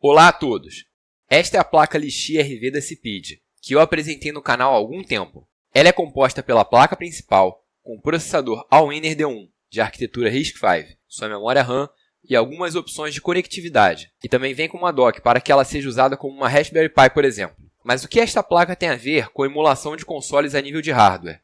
Olá a todos! Esta é a placa Lixi RV da CPID, que eu apresentei no canal há algum tempo. Ela é composta pela placa principal, com o processador all D1, de arquitetura RISC-V, sua memória RAM e algumas opções de conectividade, e também vem com uma dock para que ela seja usada como uma Raspberry Pi, por exemplo. Mas o que esta placa tem a ver com a emulação de consoles a nível de hardware?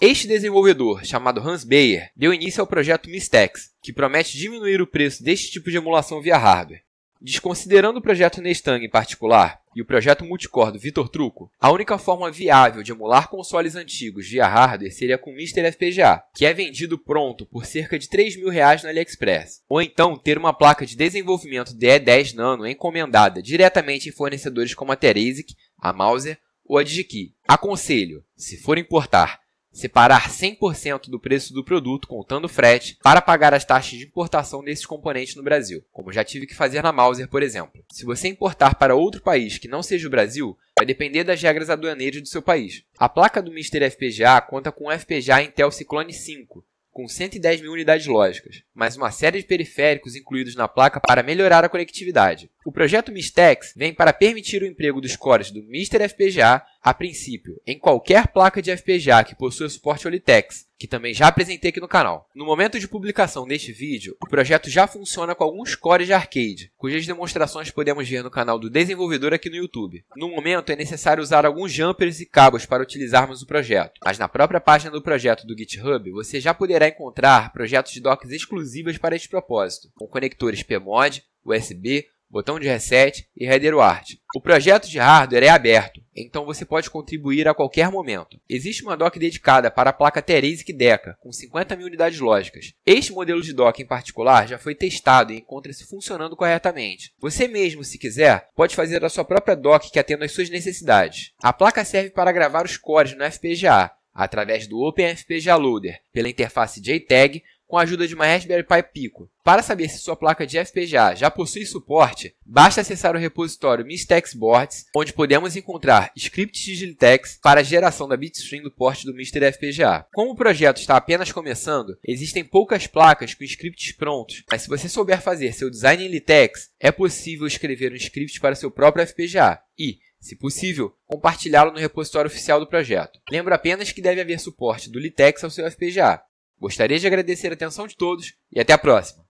Este desenvolvedor, chamado Hans Bayer, deu início ao projeto Mistex, que promete diminuir o preço deste tipo de emulação via hardware. Desconsiderando o projeto Nestang em particular e o projeto multicore do Vitor Truco, a única forma viável de emular consoles antigos via hardware seria com o Mr. FPGA, que é vendido pronto por cerca de 3 mil reais no AliExpress, ou então ter uma placa de desenvolvimento DE10 Nano encomendada diretamente em fornecedores como a Teresic, a Mauser ou a DigiKey. Aconselho, se for importar, Separar 100% do preço do produto, contando frete, para pagar as taxas de importação desses componentes no Brasil, como já tive que fazer na Mauser, por exemplo. Se você importar para outro país que não seja o Brasil, vai depender das regras aduaneiras do seu país. A placa do Mister FPGA conta com um FPGA Intel Cyclone 5, com 110 mil unidades lógicas, mais uma série de periféricos incluídos na placa para melhorar a conectividade. O projeto Mistex vem para permitir o emprego dos cores do Mister FPGA, a princípio, em qualquer placa de FPGA que possua suporte Olitex, que também já apresentei aqui no canal. No momento de publicação deste vídeo, o projeto já funciona com alguns cores de arcade, cujas demonstrações podemos ver no canal do desenvolvedor aqui no YouTube. No momento, é necessário usar alguns jumpers e cabos para utilizarmos o projeto, mas na própria página do projeto do GitHub, você já poderá encontrar projetos de docs exclusivas para este propósito, com conectores PMOD, USB, botão de reset e header ward. O projeto de hardware é aberto, então você pode contribuir a qualquer momento. Existe uma dock dedicada para a placa Teresic Deca, com 50 mil unidades lógicas. Este modelo de dock em particular já foi testado e encontra-se funcionando corretamente. Você mesmo, se quiser, pode fazer a sua própria dock que atenda às suas necessidades. A placa serve para gravar os cores no FPGA, através do OpenFPGA Loader, pela interface JTAG com a ajuda de uma Raspberry Pi Pico. Para saber se sua placa de FPGA já possui suporte, basta acessar o repositório Mistex Boards, onde podemos encontrar scripts litex para a geração da bitstream do porte do Mister FPGA. Como o projeto está apenas começando, existem poucas placas com scripts prontos, mas se você souber fazer seu design em Litex, é possível escrever um script para seu próprio FPGA e, se possível, compartilhá-lo no repositório oficial do projeto. Lembro apenas que deve haver suporte do Litex ao seu FPGA. Gostaria de agradecer a atenção de todos e até a próxima.